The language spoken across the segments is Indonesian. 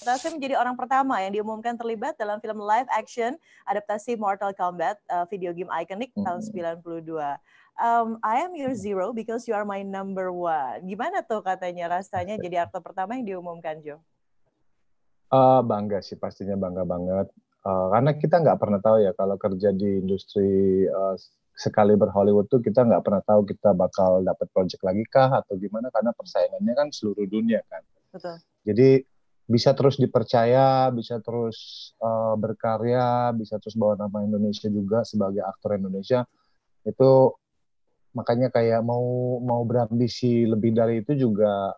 Taufik menjadi orang pertama yang diumumkan terlibat dalam film live action adaptasi Mortal Kombat uh, video game ikonik hmm. tahun 92. Mm-hmm. Um, I am your zero because you are my number one. Gimana tuh katanya rasanya jadi aktor pertama yang diumumkan Jo? Uh, bangga sih pastinya bangga banget. Uh, karena kita nggak pernah tahu ya kalau kerja di industri uh, sekali berhollywood tuh kita nggak pernah tahu kita bakal dapat project lagi kah atau gimana karena persaingannya kan seluruh dunia kan. Betul. Jadi bisa terus dipercaya, bisa terus uh, berkarya, bisa terus bawa nama Indonesia juga sebagai aktor Indonesia itu makanya kayak mau mau berambisi lebih dari itu juga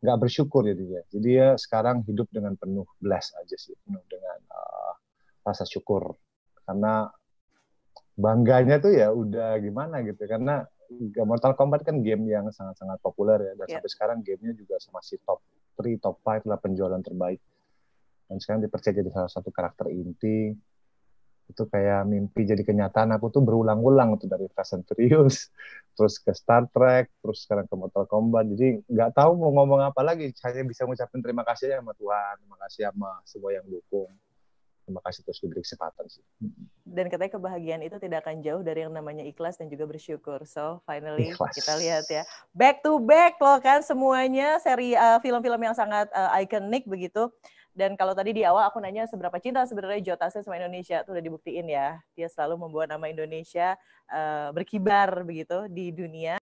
nggak bersyukur dia. Jadi ya sekarang hidup dengan penuh belas aja sih, penuh dengan uh, rasa syukur karena bangganya tuh ya udah gimana gitu ya, karena Mortal Kombat kan game yang sangat-sangat populer ya dan yeah. sampai sekarang gamenya juga masih top 3, top 5 lah penjualan terbaik. Dan sekarang dipercaya jadi salah satu karakter inti. Itu kayak mimpi jadi kenyataan aku tuh berulang-ulang tuh dari Fast and Furious, terus ke Star Trek, terus sekarang ke Mortal Kombat. Jadi nggak tahu mau ngomong apa lagi, hanya bisa mengucapkan terima kasih ya sama Tuhan, terima kasih sama semua yang dukung. Terima kasih terus diberi kesempatan sih. Hmm dan katanya kebahagiaan itu tidak akan jauh dari yang namanya ikhlas dan juga bersyukur. So finally ikhlas. kita lihat ya back to back loh kan semuanya seri film eh, film-film yang sangat uh, ikonik begitu. Dan kalau tadi di awal aku nanya seberapa cinta sebenarnya Joe sama Indonesia, itu udah dibuktiin ya. Dia selalu membuat nama Indonesia uh, berkibar begitu di dunia.